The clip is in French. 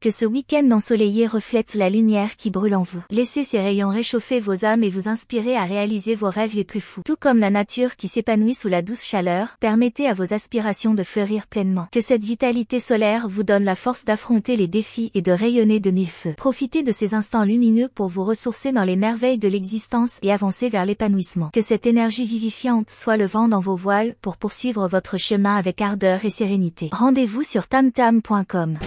que ce week-end ensoleillé reflète la lumière qui brûle en vous. Laissez ces rayons réchauffer vos âmes et vous inspirer à réaliser vos rêves les plus fous. Tout comme la nature qui s'épanouit sous la douce chaleur, permettez à vos aspirations de fleurir pleinement. Que cette vitalité solaire vous donne la force d'affronter les défis et de rayonner de mille feux. Profitez de ces instants lumineux pour vous ressourcer dans les merveilles de l'existence et avancer vers l'épanouissement. Que cette énergie vivifiante soit le vent dans vos voiles pour poursuivre votre chemin avec ardeur et sérénité. Rendez-vous sur tamtam.com.